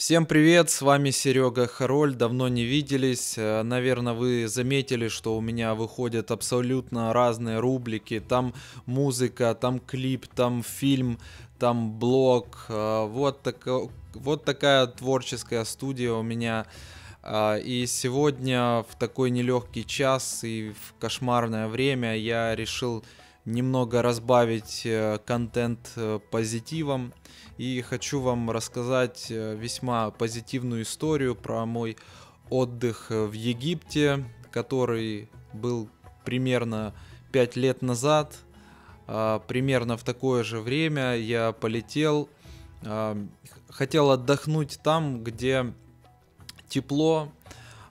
Всем привет, с вами Серега Хароль, давно не виделись. Э, Наверное, вы заметили, что у меня выходят абсолютно разные рубрики. Там музыка, там клип, там фильм, там блог. Э, вот, так... вот такая творческая студия у меня. Э, и сегодня в такой нелегкий час и в кошмарное время я решил немного разбавить контент позитивом и хочу вам рассказать э, весьма позитивную историю про мой отдых э, в Египте, который был примерно 5 лет назад. А, примерно в такое же время я полетел. А, хотел отдохнуть там, где тепло.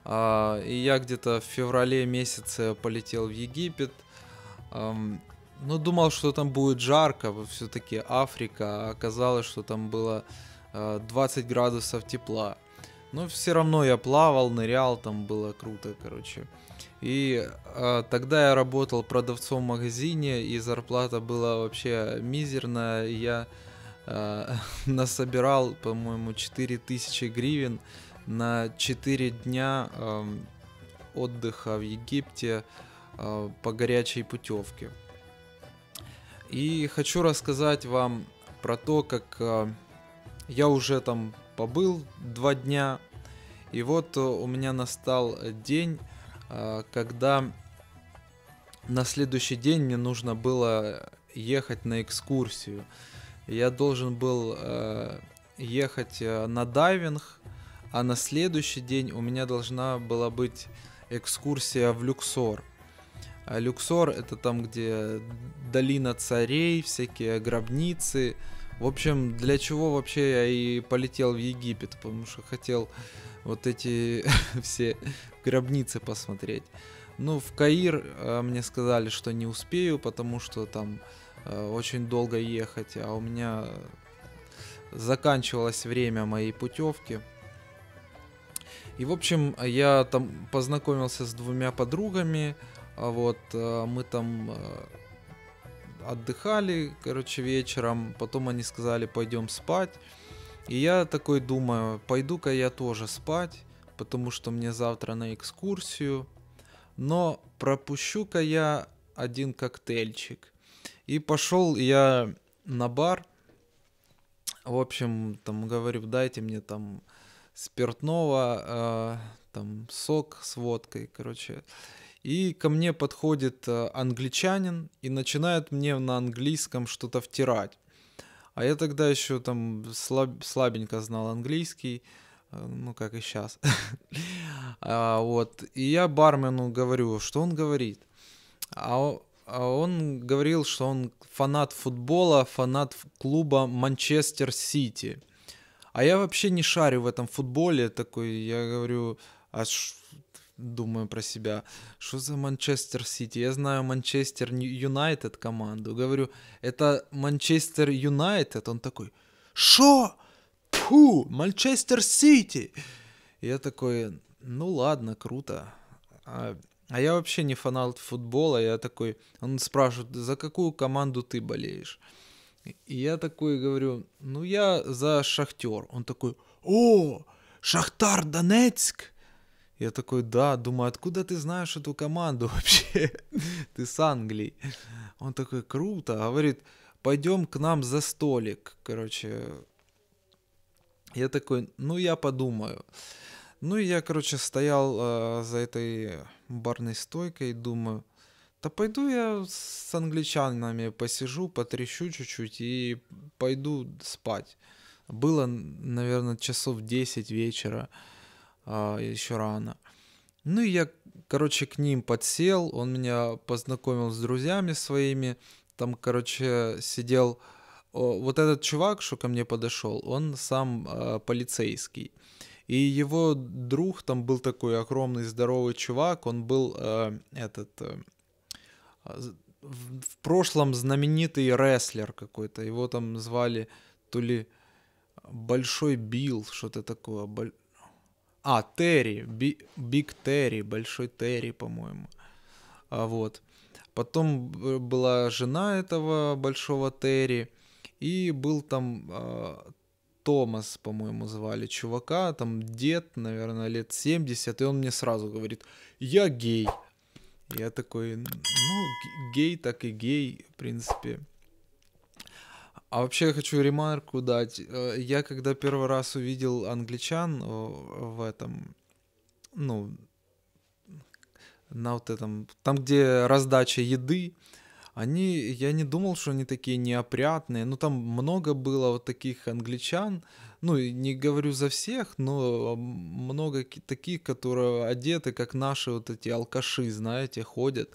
А, и я где-то в феврале месяце полетел в Египет. Ну, думал, что там будет жарко, все-таки Африка, а оказалось, что там было 20 э, градусов тепла. Но все равно я плавал, нырял, там было круто, короче. И э, тогда я работал продавцом в магазине, и зарплата была вообще мизерная. Я э, насобирал, по-моему, 4000 гривен на 4 дня э, отдыха в Египте э, по горячей путевке. И хочу рассказать вам про то, как э, я уже там побыл два дня. И вот э, у меня настал день, э, когда на следующий день мне нужно было ехать на экскурсию. Я должен был ехать на дайвинг, а на следующий день у меня должна была быть экскурсия в Люксор. А Люксор это там, где долина царей, всякие гробницы. В общем, для чего вообще я и полетел в Египет, потому что хотел вот эти все гробницы посмотреть. Ну, в Каир э, мне сказали, что не успею, потому что там э, очень долго ехать, а у меня заканчивалось время моей путевки. И, в общем, я там познакомился с двумя подругами, а вот, э, мы там э, отдыхали, короче, вечером. Потом они сказали, пойдем спать. И я такой думаю, пойду-ка я тоже спать, потому что мне завтра на экскурсию. Но пропущу-ка я один коктейльчик. И пошел я на бар. В общем, там говорю, дайте мне там спиртного, э, там сок с водкой, короче. И ко мне подходит э, англичанин и начинает мне на английском что-то втирать. А я тогда еще там слаб, слабенько знал английский, э, ну как и сейчас. А, вот. И я бармену говорю, что он говорит. А, а он говорил, что он фанат футбола, фанат клуба Манчестер Сити. А я вообще не шарю в этом футболе такой. Я говорю, а думаю про себя, что за Манчестер Сити? Я знаю Манчестер Юнайтед команду. Говорю, это Манчестер Юнайтед. Он такой, что? Фу, Манчестер Сити! Я такой, ну ладно, круто. А, а я вообще не фанат футбола. Я такой, он спрашивает, за какую команду ты болеешь? И я такой говорю, ну я за Шахтер. Он такой, о, Шахтар Донецк! Я такой, да, думаю, откуда ты знаешь эту команду вообще? ты с Англии. Он такой, круто, говорит, пойдем к нам за столик, короче. Я такой, ну я подумаю. Ну и я, короче, стоял э, за этой барной стойкой и думаю, да пойду я с англичанами посижу, потрещу чуть-чуть и пойду спать. Было, наверное, часов 10 вечера а, еще рано. Ну и я, короче, к ним подсел, он меня познакомил с друзьями своими, там, короче, сидел вот этот чувак, что ко мне подошел, он сам э, полицейский. И его друг там был такой огромный здоровый чувак, он был э, этот э, а, в, прошлом знаменитый рестлер какой-то, его там звали то ли Большой Билл, что-то такое, а, Терри, Биг Терри, Большой Терри, по-моему. А, вот. Потом э, была жена этого Большого Терри. И был там а, Томас, по-моему, звали чувака, там дед, наверное, лет 70, и он мне сразу говорит, я гей. Я такой, ну, гей так и гей, в принципе. А вообще я хочу ремарку дать. Э, я когда первый раз увидел англичан э, в этом, ну, на вот этом, там, где раздача еды, они, я не думал, что они такие неопрятные. Ну, там много было вот таких англичан, ну, не говорю за всех, но много таких, которые одеты, как наши вот эти алкаши, знаете, ходят.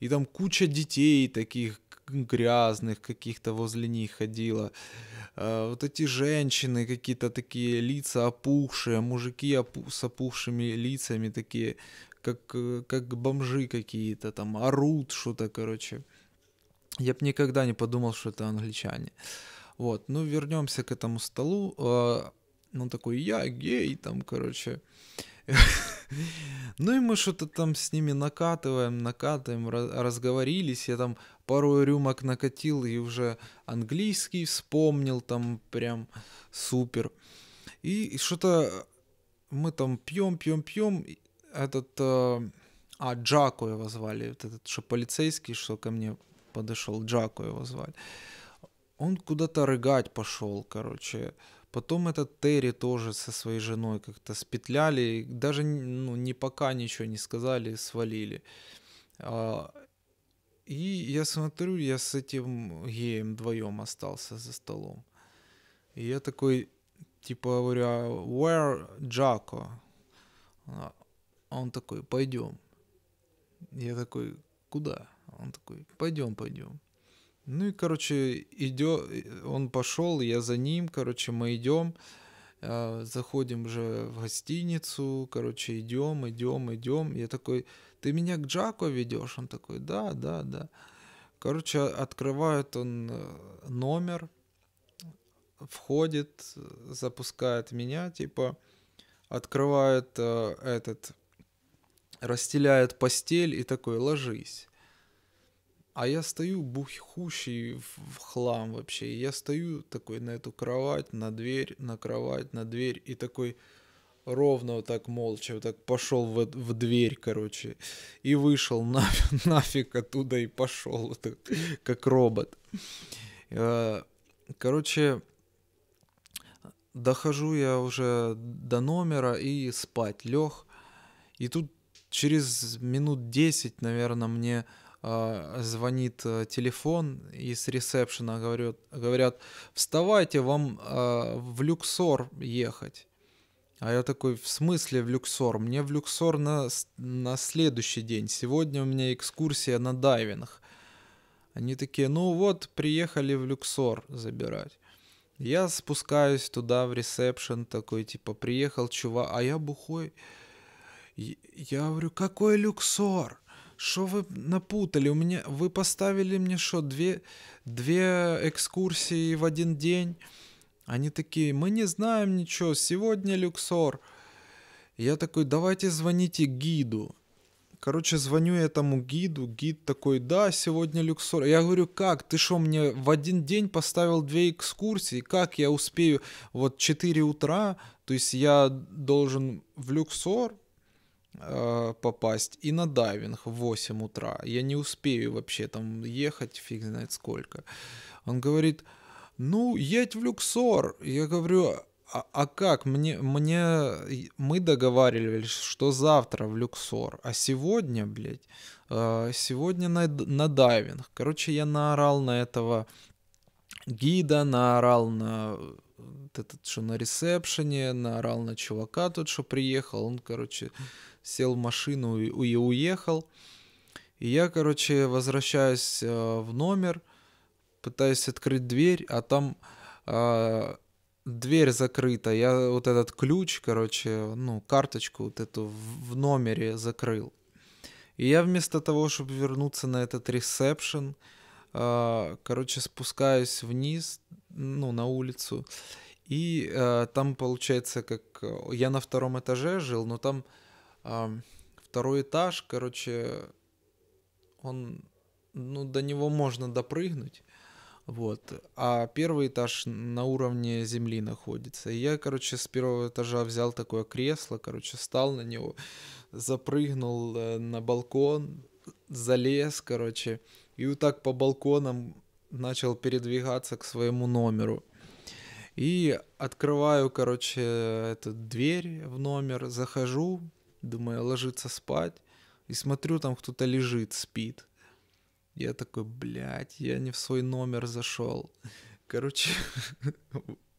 И там куча детей таких, грязных каких-то возле них ходила а, Вот эти женщины, какие-то такие лица опухшие, мужики с опухшими лицами такие, как, как бомжи какие-то, там орут что-то, короче. Я бы никогда не подумал, что это англичане. Вот, ну вернемся к этому столу. А, ну такой, я гей, там, короче. Ну и мы что-то там с ними накатываем, накатываем, разговорились. Я там пару рюмок накатил и уже английский вспомнил там прям супер. И что-то мы там пьем, пьем, пьем. Этот, э, а, Джако его звали, вот этот, что полицейский, что ко мне подошел, Джако его звали. Он куда-то рыгать пошел, короче. Потом этот Терри тоже со своей женой как-то спетляли, даже ну, не пока ничего не сказали, свалили. А, и я смотрю, я с этим геем вдвоем остался за столом. И я такой, типа, говорю, «А where Джако? А, он такой, пойдем. Я такой, куда? Он такой, пойдем, пойдем. Ну и, короче, идет, он пошел, я за ним, короче, мы идем, э, а, заходим уже в гостиницу, короче, идем, идем, идем. Я такой, ты меня к Джако ведешь? Он такой, да, да, да. Короче, открывает он э, номер, входит, запускает меня, типа, открывает э, этот, расстеляет постель и такой, ложись. А я стою бухущий в хлам вообще. И я стою такой на эту кровать, на дверь, на кровать, на дверь. И такой ровно вот так молча вот так пошел в, в дверь, короче. И вышел на, нафиг оттуда и пошел, вот так, как робот. А, короче, дохожу я уже до номера и спать лег. И тут через минут 10, наверное, мне а, звонит э, телефон из ресепшена, говорят, говорят вставайте, вам а, в Люксор ехать. А я такой, в смысле в Люксор? Мне в Люксор на, на следующий день. Сегодня у меня экскурсия на дайвинг. Они такие, ну вот, приехали в Люксор забирать. Я спускаюсь туда в ресепшн, такой, типа, приехал чувак, а я бухой. Я говорю, какой люксор? Что вы напутали? У меня вы поставили мне что две две экскурсии в один день? Они такие, мы не знаем ничего. Сегодня Люксор. Я такой, давайте звоните гиду. Короче, звоню этому гиду, гид такой, да, сегодня люксор. Я говорю, как, ты что, мне в один день поставил две экскурсии, как я успею, вот 4 утра, то есть я должен в люксор, Э, попасть, и на дайвинг в 8 утра. Я не успею вообще там ехать, фиг знает сколько. Он говорит, ну, едь в Люксор. Я говорю, а, а как? Мне, мне, мы договаривались, что завтра в Люксор, а сегодня, блядь, э, сегодня на, на дайвинг. Короче, я наорал на этого гида, наорал на э, этот, что на ресепшене, наорал на чувака тот, что приехал, он, короче, сел в машину и уехал. И я, короче, возвращаюсь э, в номер, пытаюсь открыть дверь, а там э, дверь закрыта. Я вот этот ключ, короче, ну, карточку вот эту в номере закрыл. И я вместо того, чтобы вернуться на этот ресепшн, э, короче, спускаюсь вниз, ну, на улицу. И э, там, получается, как... Э, я на втором этаже жил, но там Второй этаж, короче, он, ну, до него можно допрыгнуть. Вот. А первый этаж на уровне земли находится. И я, короче, с первого этажа взял такое кресло, короче, встал на него, запрыгнул э, на балкон, залез, короче, и вот так по балконам начал передвигаться к своему номеру. И открываю, короче, эту дверь в номер, захожу, думаю, ложиться спать, и смотрю, там кто-то лежит, спит. Я такой, блядь, я не в свой номер зашел. Короче,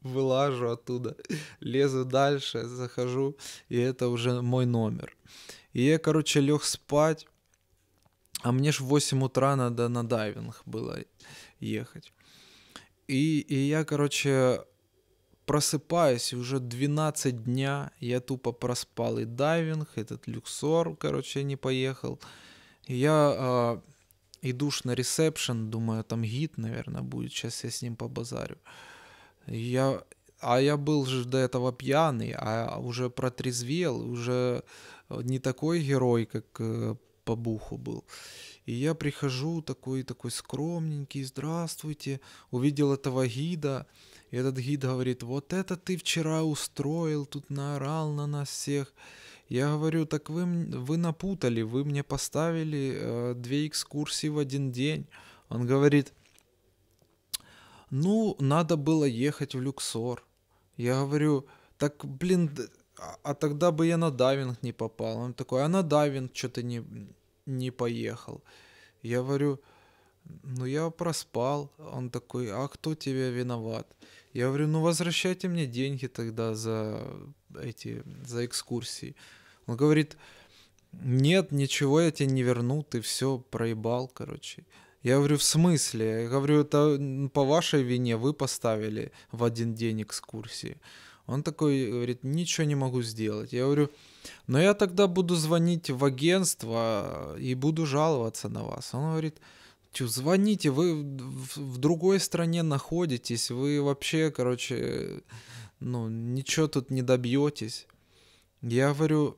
вылажу оттуда, лезу дальше, захожу, и это уже мой номер. И я, короче, лег спать, а мне ж в 8 утра надо на дайвинг было ехать. И, и я, короче, просыпаюсь, и уже 12 дня я тупо проспал и дайвинг, этот люксор, короче, не поехал. я э, иду на ресепшн, думаю, там гид, наверное, будет, сейчас я с ним побазарю. Я, а я был же до этого пьяный, а уже протрезвел, уже не такой герой, как э, по буху был. И я прихожу такой, такой скромненький, здравствуйте, увидел этого гида, и этот гид говорит, вот это ты вчера устроил, тут наорал на нас всех. Я говорю, так вы, вы напутали, вы мне поставили э, две экскурсии в один день. Он говорит, ну, надо было ехать в Люксор. Я говорю, так, блин, а, а тогда бы я на дайвинг не попал. Он такой, а на дайвинг что-то не, не поехал. Я говорю, ну я проспал. Он такой, а кто тебе виноват? Я говорю, ну возвращайте мне деньги тогда за эти, за экскурсии. Он говорит, нет, ничего я тебе не верну, ты все проебал, короче. Я говорю, в смысле? Я говорю, это по вашей вине вы поставили в один день экскурсии. Он такой говорит, ничего не могу сделать. Я говорю, но я тогда буду звонить в агентство э, и буду жаловаться на вас. Он говорит, Чё, звоните, вы в, в другой стране находитесь, вы вообще, короче, ну, ничего тут не добьетесь. Я говорю,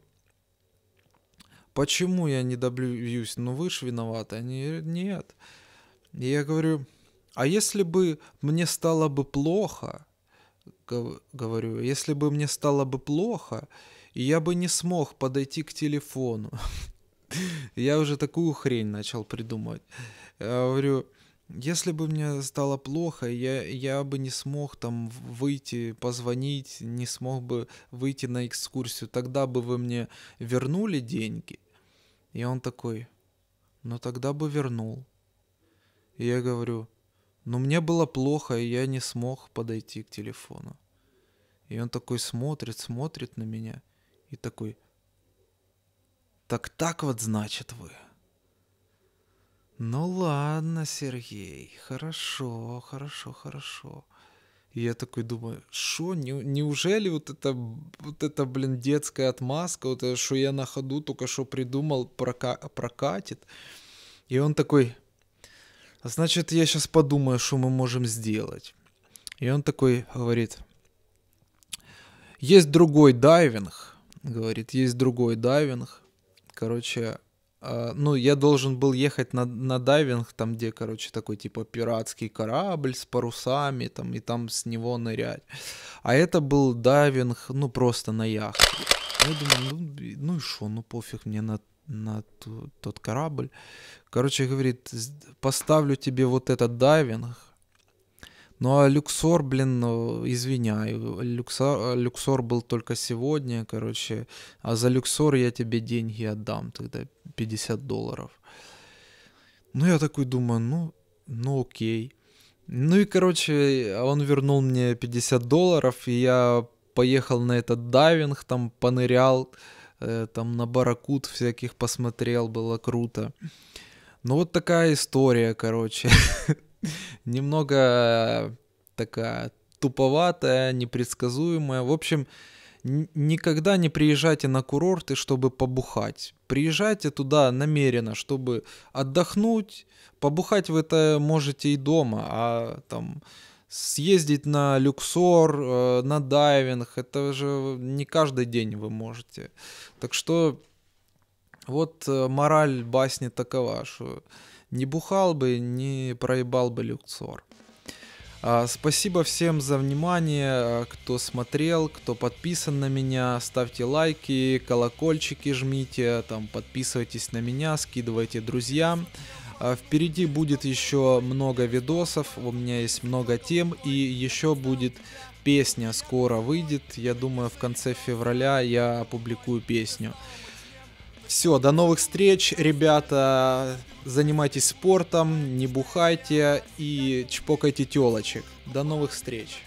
почему я не добьюсь? Ну, вы же виноваты. Они говорят, нет. И я говорю, а если бы мне стало бы плохо, говорю, если бы мне стало бы плохо, и я бы не смог подойти к телефону. Я уже такую хрень начал придумывать. Я говорю, если бы мне стало плохо, я, я бы не смог там выйти, позвонить, не смог бы выйти на экскурсию, тогда бы вы мне вернули деньги. И он такой, ну тогда бы вернул. И я говорю, ну мне было плохо, и я не смог подойти к телефону. И он такой смотрит, смотрит на меня. И такой, так так вот значит вы. Ну ладно, Сергей, хорошо, хорошо, хорошо. И я такой думаю, что, не, неужели вот это, вот это, блин, детская отмазка, вот это, что я на ходу только что придумал, прока прокатит? И он такой, «А значит, я сейчас подумаю, что мы можем сделать. И он такой говорит, есть другой дайвинг, говорит, есть другой дайвинг. Короче, а, ну, я должен был ехать на, на дайвинг, там, где, короче, такой, типа, пиратский корабль с парусами, там, и там с него нырять. А это был дайвинг, ну, просто на яхте. Я думаю, ну, ну и что, ну, пофиг мне на на ту, тот корабль. Короче, говорит, поставлю тебе вот этот дайвинг, ну а Люксор, блин, ну, извиняй, Люксор, Люксор был только сегодня, короче, а за Люксор я тебе деньги отдам тогда, 50 долларов. Ну я такой думаю, ну, ну окей. Ну и, короче, он вернул мне 50 долларов, и я поехал на этот дайвинг, там понырял, э, там на баракут всяких посмотрел, было круто. Ну вот такая история, короче. немного такая туповатая, непредсказуемая. В общем, никогда не приезжайте на курорты, чтобы побухать. Приезжайте туда намеренно, чтобы отдохнуть. Побухать вы это можете и дома, а там съездить на люксор, э, на дайвинг, это же не каждый день вы можете. Так что вот э, мораль басни такова, что не бухал бы, не проебал бы люксор. А, спасибо всем за внимание, а, кто смотрел, кто подписан на меня. Ставьте лайки, колокольчики жмите, там подписывайтесь на меня, скидывайте друзьям. А, впереди будет еще много видосов, у меня есть много тем и еще будет песня скоро выйдет. Я думаю, в конце февраля я опубликую песню. Все, до новых встреч, ребята. Занимайтесь спортом, не бухайте и чпокайте телочек. До новых встреч.